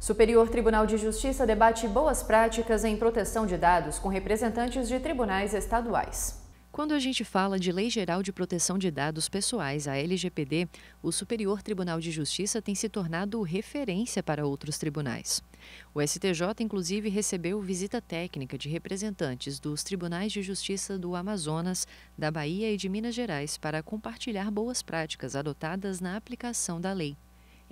Superior Tribunal de Justiça debate boas práticas em proteção de dados com representantes de tribunais estaduais. Quando a gente fala de Lei Geral de Proteção de Dados Pessoais, a LGPD, o Superior Tribunal de Justiça tem se tornado referência para outros tribunais. O STJ, inclusive, recebeu visita técnica de representantes dos Tribunais de Justiça do Amazonas, da Bahia e de Minas Gerais para compartilhar boas práticas adotadas na aplicação da lei.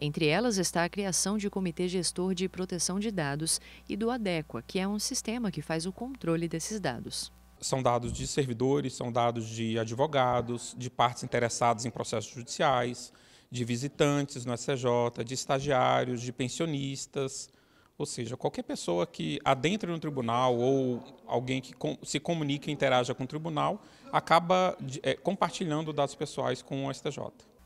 Entre elas está a criação de Comitê Gestor de Proteção de Dados e do ADEQUA, que é um sistema que faz o controle desses dados. São dados de servidores, são dados de advogados, de partes interessadas em processos judiciais, de visitantes no SCJ, de estagiários, de pensionistas, ou seja, qualquer pessoa que adentre no tribunal ou alguém que se comunica, e interaja com o tribunal acaba eh, compartilhando dados pessoais com o STJ.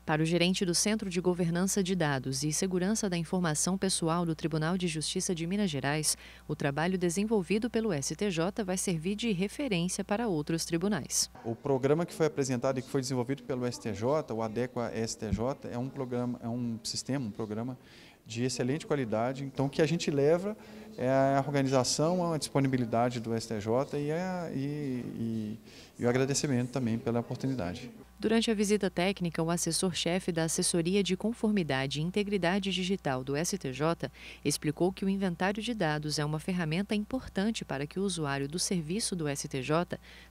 Para o gerente do Centro de Governança de Dados e Segurança da Informação Pessoal do Tribunal de Justiça de Minas Gerais, o trabalho desenvolvido pelo STJ vai servir de referência para outros tribunais. O programa que foi apresentado e que foi desenvolvido pelo STJ, o Adequa STJ, é um programa, é um sistema, um programa de excelente qualidade. Então, o que a gente leva é a organização, a disponibilidade do STJ e, a, e, e, e o agradecimento também pela oportunidade. Durante a visita técnica, o assessor-chefe da Assessoria de Conformidade e Integridade Digital do STJ explicou que o inventário de dados é uma ferramenta importante para que o usuário do serviço do STJ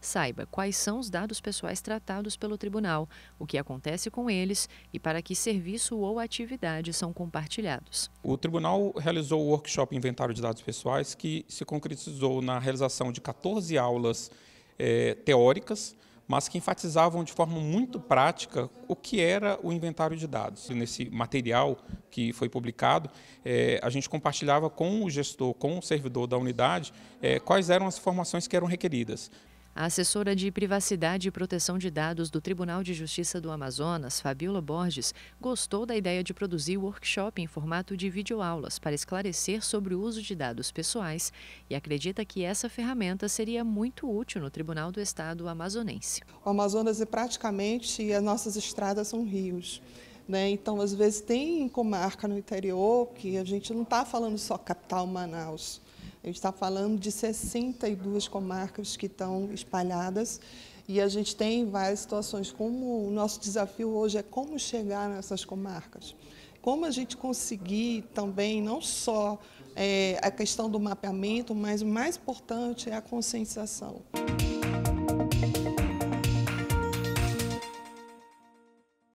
saiba quais são os dados pessoais tratados pelo tribunal, o que acontece com eles e para que serviço ou atividade são compartilhados. O tribunal realizou o workshop Inventário de Dados Pessoais, que se concretizou na realização de 14 aulas eh, teóricas mas que enfatizavam de forma muito prática o que era o inventário de dados. E nesse material que foi publicado, é, a gente compartilhava com o gestor, com o servidor da unidade, é, quais eram as informações que eram requeridas. A assessora de Privacidade e Proteção de Dados do Tribunal de Justiça do Amazonas, Fabiola Borges, gostou da ideia de produzir workshop em formato de videoaulas para esclarecer sobre o uso de dados pessoais e acredita que essa ferramenta seria muito útil no Tribunal do Estado amazonense. O Amazonas é praticamente, as nossas estradas são rios. Né? Então, às vezes, tem comarca no interior que a gente não está falando só capital Manaus a gente está falando de 62 comarcas que estão espalhadas e a gente tem várias situações. Como o nosso desafio hoje é como chegar nessas comarcas, como a gente conseguir também não só é, a questão do mapeamento, mas o mais importante é a conscientização.